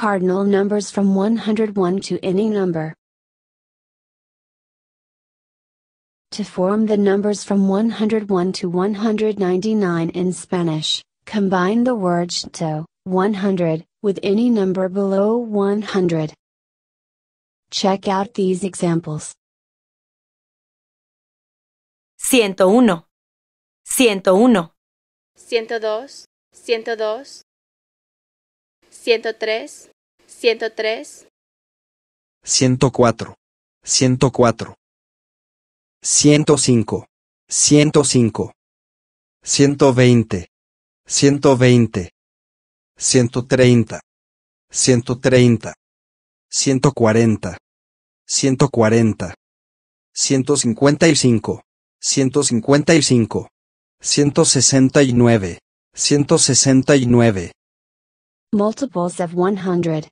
cardinal numbers from 101 to any number. To form the numbers from 101 to 199 in Spanish, combine the word to 100 with any number below 100. Check out these examples. 101 101 102 102 103, 103, 104, 104, 105, 105, 120, 120, 130, 130, 140, 140, 155, 155, 169, 169, Multiples of 100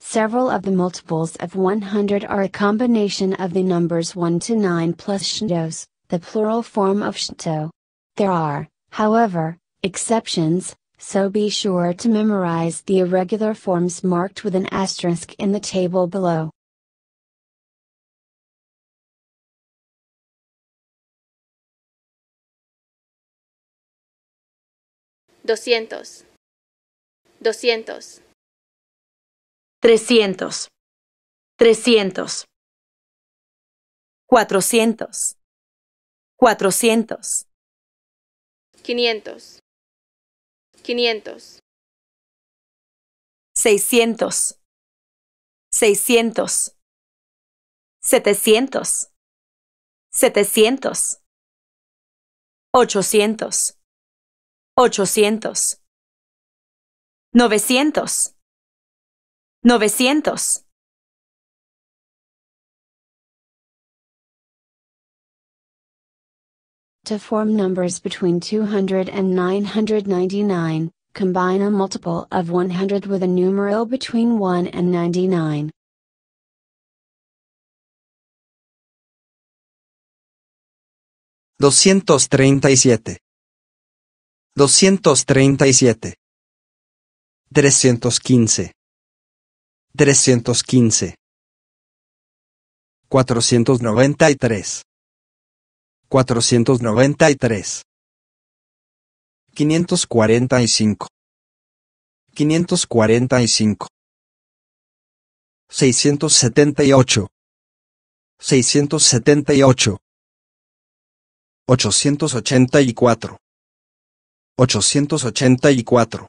Several of the multiples of 100 are a combination of the numbers 1 to 9 plus shtos, the plural form of shto. There are, however, exceptions, so be sure to memorize the irregular forms marked with an asterisk in the table below. Doscientos. 200. 300. 300. 400. 400. 500. 500. 600. 600. 700. 700. 800. 800. Novecientos. Novecientos. To form numbers between 200 and 999, combine a multiple of 100 with a numeral between 1 and 99. Doscientos treinta y siete. Doscientos treinta y siete. 315 315 493 493 545 545 678 678 884 884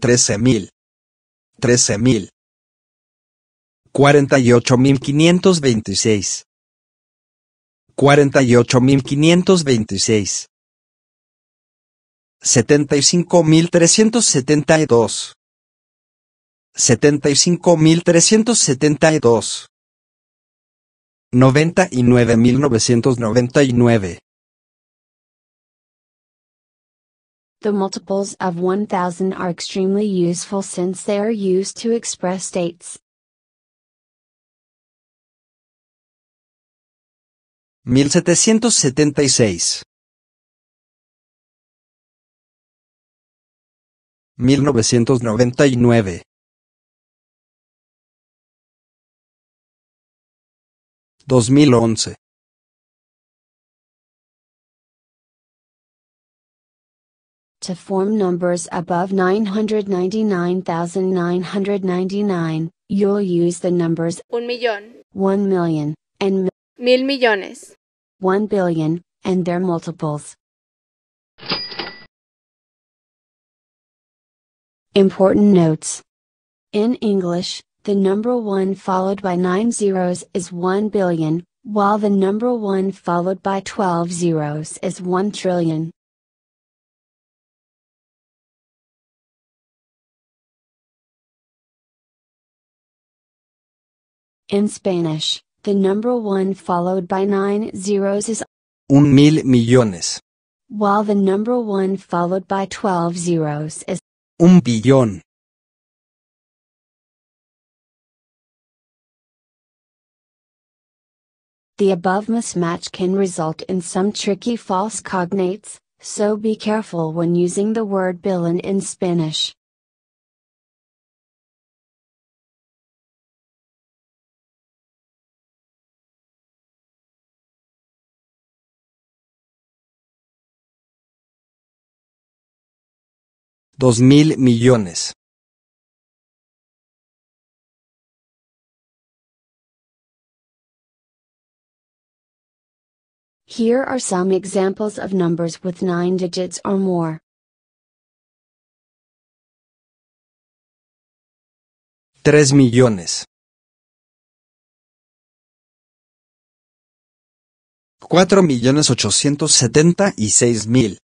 trece mil, trece mil, cuarenta y ocho mil quinientos veintiséis, cuarenta y ocho mil quinientos veintiséis, setenta y cinco mil trescientos setenta y dos, setenta y cinco mil trescientos setenta y dos, noventa y nueve mil novecientos noventa y nueve. The multiples of 1000 are extremely useful since they are used to express states. ...1776 1999 2011 to form numbers above 999,999, you'll use the numbers un millón, 1 million, and mil millones, 1 billion, and their multiples. Important notes. In English, the number 1 followed by 9 zeros is 1 billion, while the number 1 followed by 12 zeros is 1 trillion. In Spanish, the number 1 followed by 9 zeros is un mil millones, while the number 1 followed by 12 zeros is un billón. The above mismatch can result in some tricky false cognates, so be careful when using the word billion in Spanish. Dos mil millones. Here are some examples of numbers with nine digits or more. Tres millones. Cuatro millones ochocientos setenta y seis mil.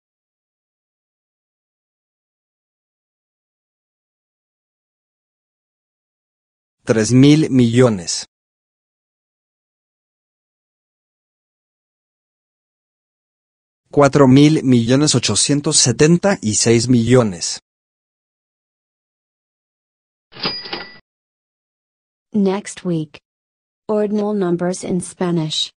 Tres mil millones. Cuatro mil millones ochocientos setenta y seis millones. Next week. Ordinal numbers in Spanish.